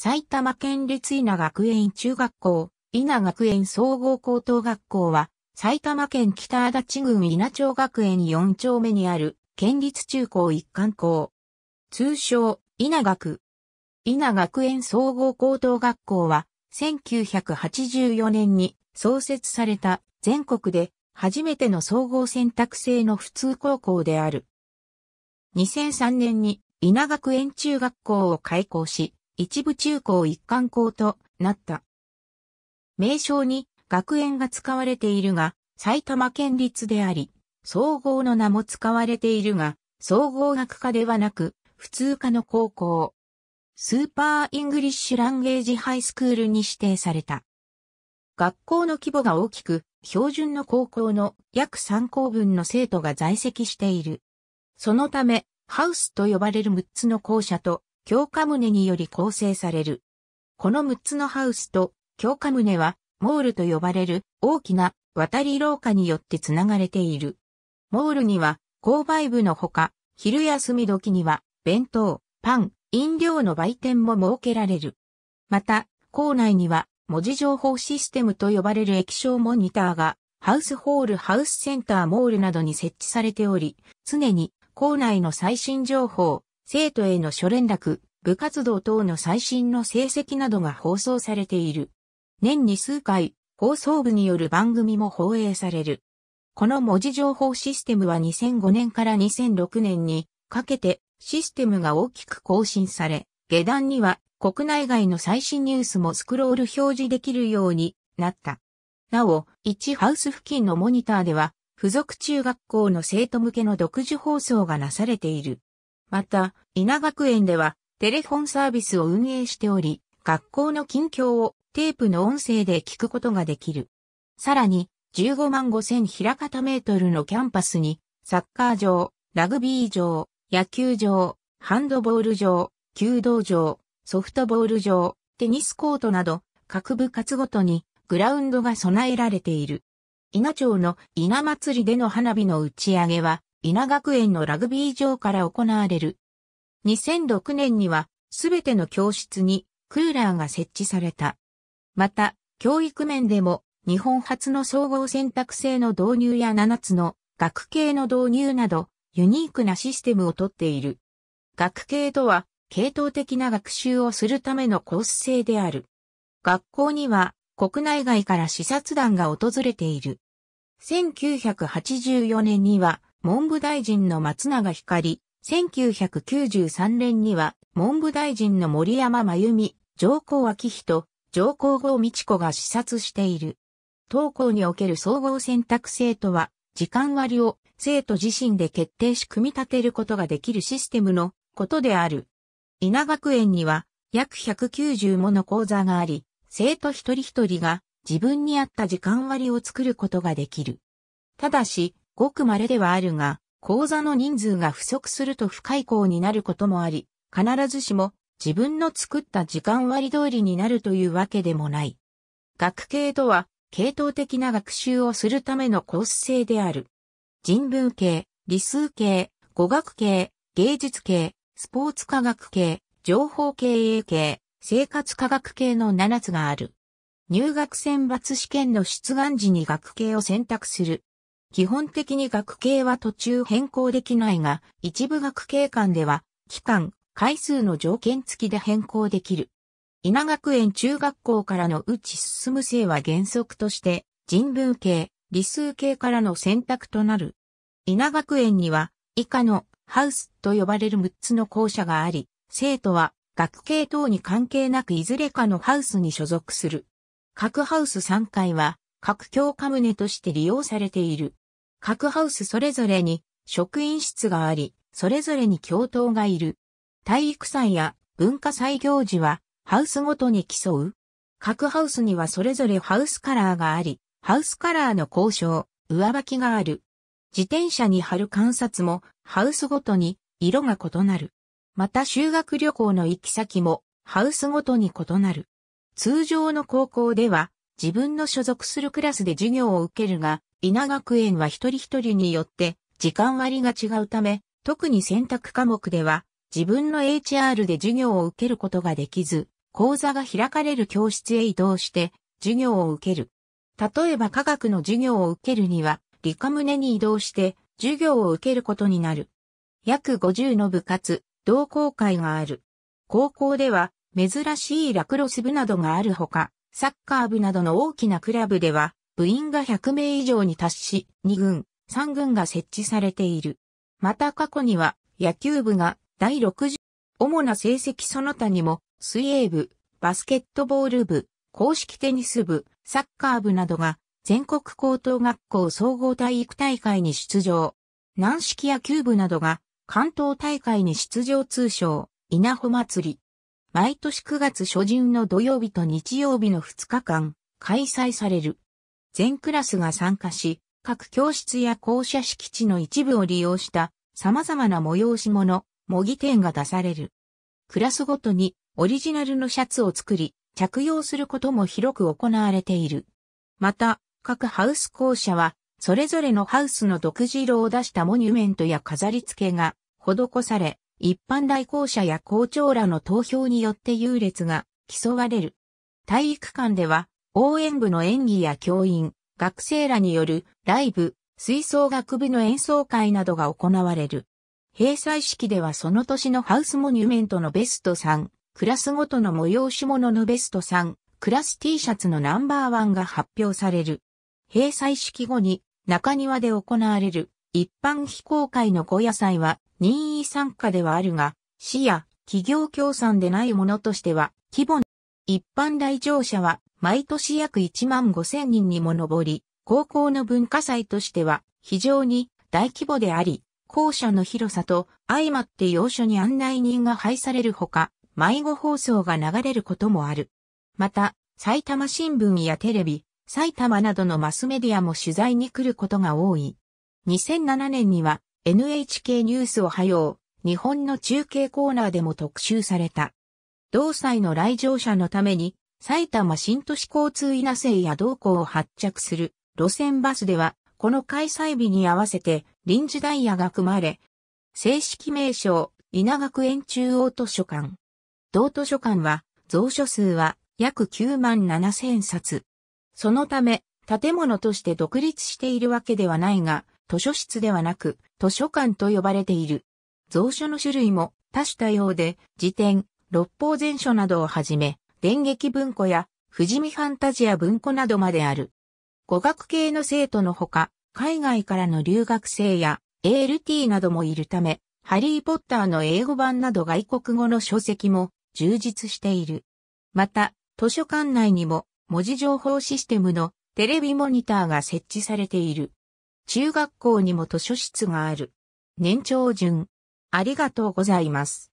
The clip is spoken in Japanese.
埼玉県立稲学園中学校、稲学園総合高等学校は、埼玉県北足立郡稲町学園4丁目にある、県立中高一貫校。通称、稲学。稲学園総合高等学校は、1984年に創設された全国で初めての総合選択制の普通高校である。2003年に稲学園中学校を開校し、一部中高一貫校となった。名称に学園が使われているが、埼玉県立であり、総合の名も使われているが、総合学科ではなく、普通科の高校。スーパーイングリッシュランゲージハイスクールに指定された。学校の規模が大きく、標準の高校の約3校分の生徒が在籍している。そのため、ハウスと呼ばれる6つの校舎と強化棟により構成される。この6つのハウスと強化棟はモールと呼ばれる大きな渡り廊下によってつながれている。モールには購買部のほか、昼休み時には弁当、パン、飲料の売店も設けられる。また、校内には文字情報システムと呼ばれる液晶モニターが、ハウスホール、ハウスセンター、モールなどに設置されており、常に校内の最新情報、生徒への諸連絡、部活動等の最新の成績などが放送されている。年に数回、放送部による番組も放映される。この文字情報システムは2005年から2006年にかけてシステムが大きく更新され、下段には国内外の最新ニュースもスクロール表示できるようになった。なお、1ハウス付近のモニターでは、付属中学校の生徒向けの独自放送がなされている。また、稲学園では、テレフォンサービスを運営しており、学校の近況をテープの音声で聞くことができる。さらに、15万5000平方メートルのキャンパスに、サッカー場、ラグビー場、野球場、ハンドボール場、弓道場、ソフトボール場、テニスコートなど、各部活ごとにグラウンドが備えられている。稲町の稲祭りでの花火の打ち上げは、稲学園のラグビー場から行われる。2006年には、すべての教室にクーラーが設置された。また、教育面でも、日本初の総合選択制の導入や7つの学系の導入など、ユニークなシステムをとっている。学系とは、系統的な学習をするためのコース制である。学校には、国内外から視察団が訪れている。1984年には、文部大臣の松永光、1993年には文部大臣の森山真由美、上皇昭仁、上皇后美智子が視察している。当校における総合選択制とは、時間割を生徒自身で決定し組み立てることができるシステムのことである。稲学園には約190もの講座があり、生徒一人一人が自分に合った時間割を作ることができる。ただし、ごく稀ではあるが、講座の人数が不足すると不開口になることもあり、必ずしも自分の作った時間割通りになるというわけでもない。学系とは、系統的な学習をするためのコース制である。人文系、理数系、語学系、芸術系、スポーツ科学系、情報経営系、生活科学系の7つがある。入学選抜試験の出願時に学系を選択する基本的に学系は途中変更できないが、一部学系間では、期間、回数の条件付きで変更できる。稲学園中学校からのうち進む生は原則として、人文系、理数系からの選択となる。稲学園には、以下のハウスと呼ばれる6つの校舎があり、生徒は学系等に関係なくいずれかのハウスに所属する。各ハウス3階は各教科棟として利用されている。各ハウスそれぞれに職員室があり、それぞれに教頭がいる。体育祭や文化祭行事はハウスごとに競う。各ハウスにはそれぞれハウスカラーがあり、ハウスカラーの交渉、上履きがある。自転車に貼る観察もハウスごとに色が異なる。また修学旅行の行き先もハウスごとに異なる。通常の高校では自分の所属するクラスで授業を受けるが、稲学園は一人一人によって時間割が違うため、特に選択科目では自分の HR で授業を受けることができず、講座が開かれる教室へ移動して授業を受ける。例えば科学の授業を受けるには理科胸に移動して授業を受けることになる。約50の部活、同好会がある。高校では珍しいラクロス部などがあるほか、サッカー部などの大きなクラブでは、部員が100名以上に達し、2軍、3軍が設置されている。また過去には、野球部が第60、主な成績その他にも、水泳部、バスケットボール部、公式テニス部、サッカー部などが、全国高等学校総合体育大会に出場。軟式野球部などが、関東大会に出場通称、稲穂祭り。毎年9月初旬の土曜日と日曜日の2日間、開催される。全クラスが参加し、各教室や校舎敷地の一部を利用した様々な催し物、模擬店が出される。クラスごとにオリジナルのシャツを作り、着用することも広く行われている。また、各ハウス校舎は、それぞれのハウスの独自色を出したモニュメントや飾り付けが施され、一般代行者や校長らの投票によって優劣が競われる。体育館では、応援部の演技や教員、学生らによるライブ、吹奏楽部の演奏会などが行われる。閉祭式ではその年のハウスモニュメントのベスト3、クラスごとの催し物のベスト3、クラス T シャツのナンバーワンが発表される。閉祭式後に中庭で行われる一般非公開のご野菜は任意参加ではあるが、市や企業協賛でないものとしては、規模一般来場者は毎年約1万5千人にも上り、高校の文化祭としては非常に大規模であり、校舎の広さと相まって要所に案内人が配されるほか、迷子放送が流れることもある。また、埼玉新聞やテレビ、埼玉などのマスメディアも取材に来ることが多い。2007年には NHK ニュースおはよう、日本の中継コーナーでも特集された。同祭の来場者のために、埼玉新都市交通稲生や同校を発着する路線バスでは、この開催日に合わせて臨時ダイヤが組まれ、正式名称、稲学園中央図書館。同図書館は、蔵書数は約9万7千冊。そのため、建物として独立しているわけではないが、図書室ではなく、図書館と呼ばれている。蔵書の種類も多種多様で、辞典、六法全書などをはじめ、電撃文庫や富士見ファンタジア文庫などまである。語学系の生徒のほか、海外からの留学生や ALT などもいるため、ハリー・ポッターの英語版など外国語の書籍も充実している。また、図書館内にも文字情報システムのテレビモニターが設置されている。中学校にも図書室がある。年長順。ありがとうございます。